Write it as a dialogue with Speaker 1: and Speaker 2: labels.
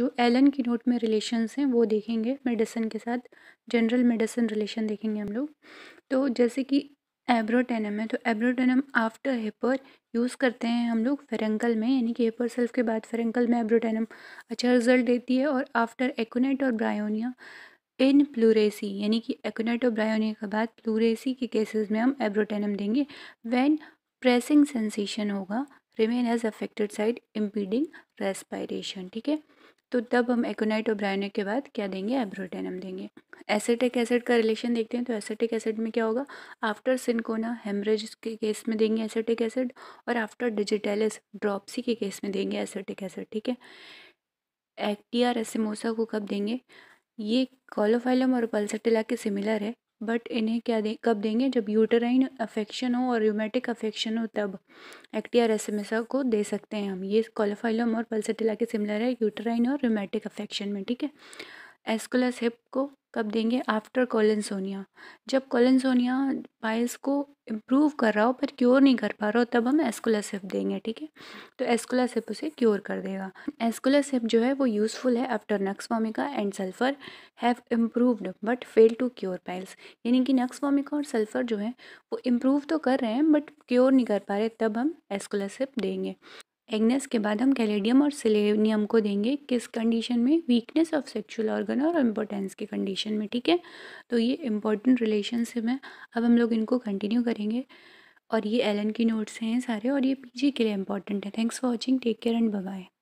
Speaker 1: जो एलन की नोट में रिलेशंस हैं वो देखेंगे मेडिसिन के साथ जनरल मेडिसिन रिलेशन देखेंगे हम लोग तो जैसे कि एब्रोटेनम है तो एब्रोटेनम आफ्टर हेपर यूज़ करते हैं हम लोग फेरेंकल में यानी कि हेपर सेल्फ के बाद फेरेंकल में एब्रोटेनम अच्छा रिजल्ट देती है और आफ्टर एकोनेट और ब्रायोनिया इन प्लूरेसी यानी कि एकोनेट और ब्रायोनिया के बाद प्लूरेसी के केसेस में हम एब्रोटेनम देंगे व्हेन प्रेसिंग सेंसेशन होगा remain as affected side impeding respiration ठीक है तो तब हम एकोनाइट और ब्रायोनिक के बाद क्या देंगे एब्रोटेनम देंगे एसेटिक एसिड का रिलेशन देखते हैं तो एसेटिक एसिड में क्या होगा आफ्टर सिंकोना हेमरेज के केस में देंगे एसेटिक एसिड और आफ्टर डिजिटेलिस ड्रॉपसी के केस में देंगे एसेटिक एसिड ठीक है एक्टिया रेसिमोसा को कब देंगे ये कॉलोफाइलम और पल्सटेला के सिमिलर है बट इन्हें क्या दे कब देंगे जब यूटराइन अफेक्शन हो और यूमेटिक अफेक्शन हो तब एक्टिया रेसमेसा को दे सकते हैं हम ये कॉलोफाइलम और पल्सटिला के सिमिलर है यूटराइन और यूमेटिक अफेक्शन में ठीक है एस्कुलस हिप को कब देंगे आफ्टर कोलेंसोनिया जब कोलेंसोनिया पाइल्स को इम्प्रूव कर रहा हो पर क्योर नहीं कर पा रहा हो तब हम एस्कुलासिप देंगे ठीक है तो एस्कुलासिप उसे क्योर कर देगा एस्कुलासिप जो है वो यूज़फुल है after nux vomica and sulphur have improved but fail to cure piles यानी कि नक्स वॉमिका और सल्फ़र जो है वो इम्प्रूव तो कर रहे हैं बट क्योर नहीं कर पा रहे तब हम एस्कुलासिप देंगे एग्नेस के बाद हम कैलेडियम और सिलेनियम को देंगे किस कंडीशन में वीकनेस ऑफ सेक्सुअल ऑर्गन और इम्पोर्टेंस की कंडीशन में ठीक है तो ये इम्पोर्टेंट रिलेशनशिप है अब हम लोग इनको कंटिन्यू करेंगे और ये एलन की नोट्स हैं सारे और ये पीजी के लिए इंपॉर्टेंट है thanks for watching take care and bye